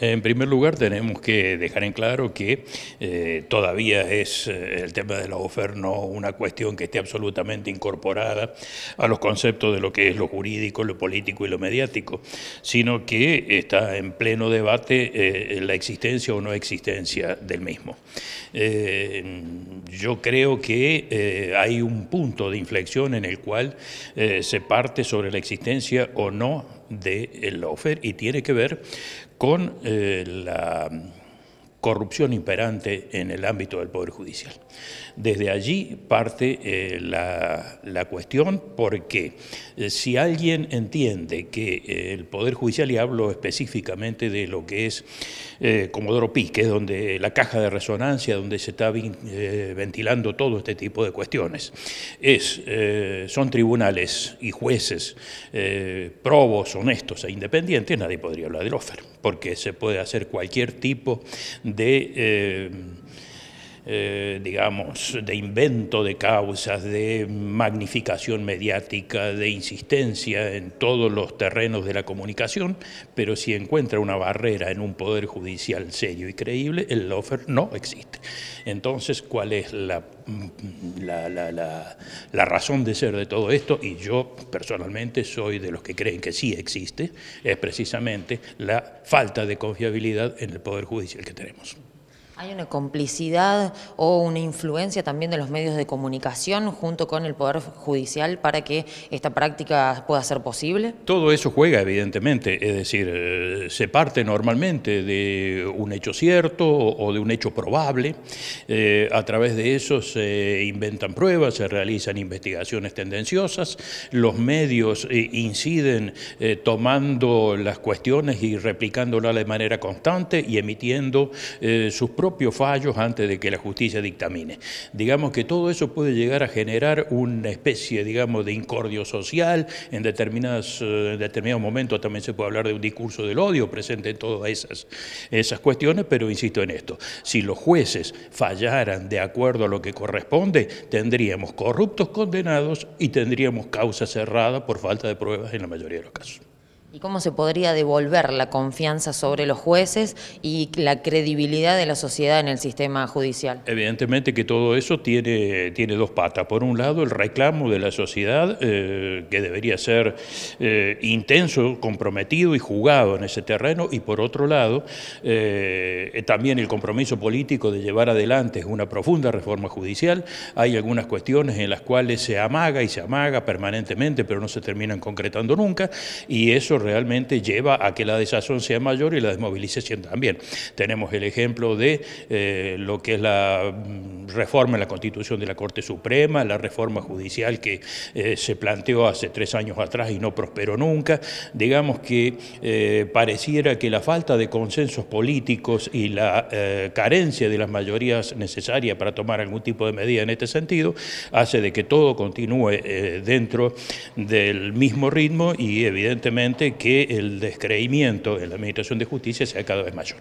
En primer lugar, tenemos que dejar en claro que eh, todavía es eh, el tema de la oferta no una cuestión que esté absolutamente incorporada a los conceptos de lo que es lo jurídico, lo político y lo mediático, sino que está en pleno debate eh, la existencia o no existencia del mismo. yo creo que hay un punto de inflexión en el cual se parte sobre la existencia o no de la offer y tiene que ver con eh, la corrupción imperante en el ámbito del Poder Judicial. Desde allí parte eh, la, cuestión porque eh, si alguien entiende que eh, el Poder Judicial, y hablo específicamente de lo que es Comodoro Pi, que es donde la caja de resonancia, donde se está ventilando todo este tipo de cuestiones, es, son tribunales y jueces probos, honestos e independientes, nadie podría hablar del OFER porque se puede hacer cualquier tipo de... Eh, eh, digamos, de invento de causas, de magnificación mediática, de insistencia en todos los terrenos de la comunicación, pero si encuentra una barrera en un poder judicial serio y creíble, el lofer no existe. Entonces, ¿cuál es mm, la, la razón de ser de todo esto? Y yo personalmente soy de los que creen que sí existe, es precisamente la falta de confiabilidad en el poder judicial que tenemos. ¿Hay una complicidad o una influencia también de los medios de comunicación junto con el Poder Judicial para que esta práctica pueda ser posible? Todo eso juega, evidentemente, es decir, eh, se parte normalmente de un hecho cierto o de un hecho probable, eh, a través de eso se inventan pruebas, se realizan investigaciones tendenciosas, los medios eh, inciden tomando las cuestiones y replicándolas de manera constante y emitiendo sus propias fallos antes de que la justicia dictamine. Digamos que todo eso puede llegar a generar una especie, digamos, de incordio social, en, determinadas, eh, determinados momentos también se puede hablar de un discurso del odio presente en todas esas, esas cuestiones, pero insisto en esto, si los jueces fallaran de acuerdo a lo que corresponde, tendríamos corruptos condenados y tendríamos causa cerrada por falta de pruebas en la mayoría de los casos. ¿Y cómo se podría devolver la confianza sobre los jueces y la credibilidad de la sociedad en el sistema judicial? Evidentemente que todo eso tiene, tiene dos patas. Por un lado, el reclamo de la sociedad, eh, que debería ser eh, intenso, comprometido y jugado en ese terreno. Y por otro lado, eh, también el compromiso político de llevar adelante una profunda reforma judicial. Hay algunas cuestiones en las cuales se amaga y se amaga permanentemente, pero no se terminan concretando nunca. Y eso realmente lleva a que la desazón sea mayor y la desmovilización también. Tenemos el ejemplo de eh, lo que es la mm, reforma en la constitución de la Corte Suprema, la reforma judicial que eh, se planteó hace tres años atrás y no prosperó nunca. Digamos que eh, pareciera que la falta de consensos políticos y la carencia de las mayorías necesarias para tomar algún tipo de medida en este sentido hace de que todo continúe dentro del mismo ritmo y evidentemente que el descreimiento en la Administración de Justicia sea cada vez mayor.